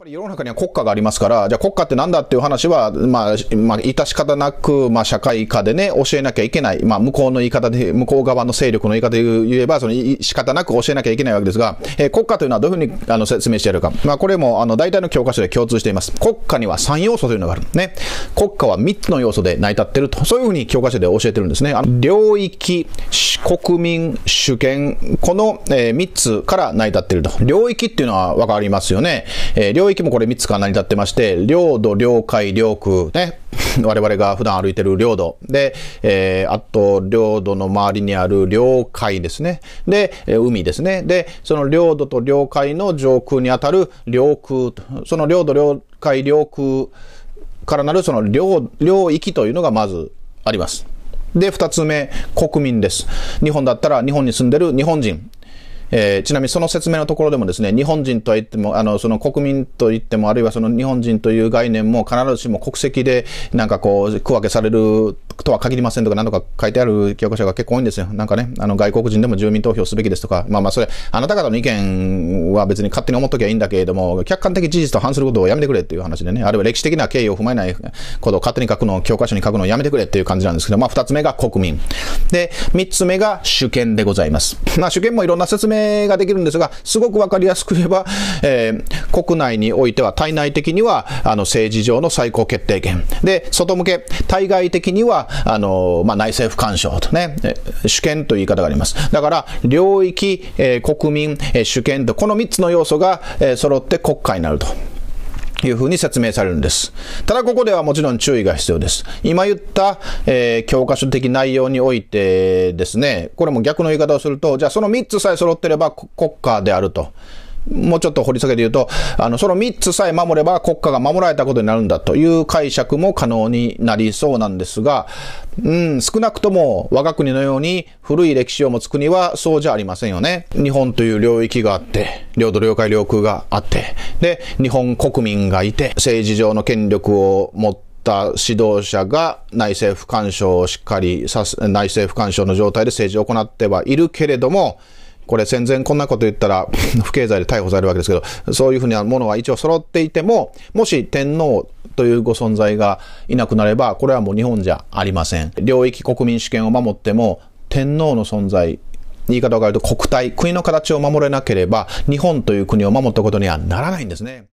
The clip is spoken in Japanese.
やっぱり世の中には国家がありますから、じゃあ国家ってなんだっていう話は、まあ、まあ、致し方なく、まあ、社会科でね、教えなきゃいけない。まあ、向こうの言い方で、向こう側の勢力の言い方で言えば、その仕方なく教えなきゃいけないわけですが、えー、国家というのはどういうふうにあの説明してやるか。まあ、これも、あの、大体の教科書で共通しています。国家には3要素というのがある。ね。国家は3つの要素で成り立ってると。そういうふうに教科書で教えてるんですね。あの領域、国民、主権、この、えー、3つから成り立ってると。領域っていうのはわかりますよね。えー領域もこれ3つか成り立ってまして、領土、領海、領空、ね。我々が普段歩いてる領土。で、えー、あと、領土の周りにある領海ですね。で、海ですね。で、その領土と領海の上空にあたる領空、その領土、領海、領空からなるその領、領域というのがまずあります。で、二つ目、国民です。日本だったら日本に住んでる日本人。えー、ちなみにその説明のところでもですね、日本人とは言っても、あの、その国民と言っても、あるいはその日本人という概念も必ずしも国籍でなんかこう、区分けされるとは限りませんとか、何とか書いてある教科書が結構多いんですよ。なんかね、あの、外国人でも住民投票すべきですとか、まあまあ、それ、あなた方の意見は別に勝手に思っときゃいいんだけれども、客観的事実と反することをやめてくれっていう話でね、あるいは歴史的な経緯を踏まえないことを勝手に書くのを教科書に書くのをやめてくれっていう感じなんですけど、まあ、二つ目が国民。で、三つ目が主権でございます。まあ、主権もいろんな説明ができるんですが、すごくわかりやすく言えば、えー、国内においては、体内的には、あの、政治上の最高決定権。で、外向け、対外的には、あの、まあ、内政府干渉とね、主権という言い方があります。だから、領域、えー、国民、えー、主権と、この3つの要素が、えー、揃って国家になると。いうふうに説明されるんです。ただここではもちろん注意が必要です。今言った、えー、教科書的内容においてですね、これも逆の言い方をすると、じゃあその3つさえ揃ってれば国家であると。もうちょっと掘り下げて言うと、あの、その3つさえ守れば国家が守られたことになるんだという解釈も可能になりそうなんですが、うん、少なくとも我が国のように古い歴史を持つ国はそうじゃありませんよね。日本という領域があって、領土領海領空があって、で、日本国民がいて、政治上の権力を持って、た指導者が内政不干渉をしっかりさす、内政不干渉の状態で政治を行ってはいるけれども、これ戦前こんなこと言ったら 不敬罪で逮捕されるわけですけど、そういうふうなものは一応揃っていても、もし天皇というご存在がいなくなれば、これはもう日本じゃありません。領域国民主権を守っても、天皇の存在、言い方を変えると国体、国の形を守れなければ、日本という国を守ったことにはならないんですね。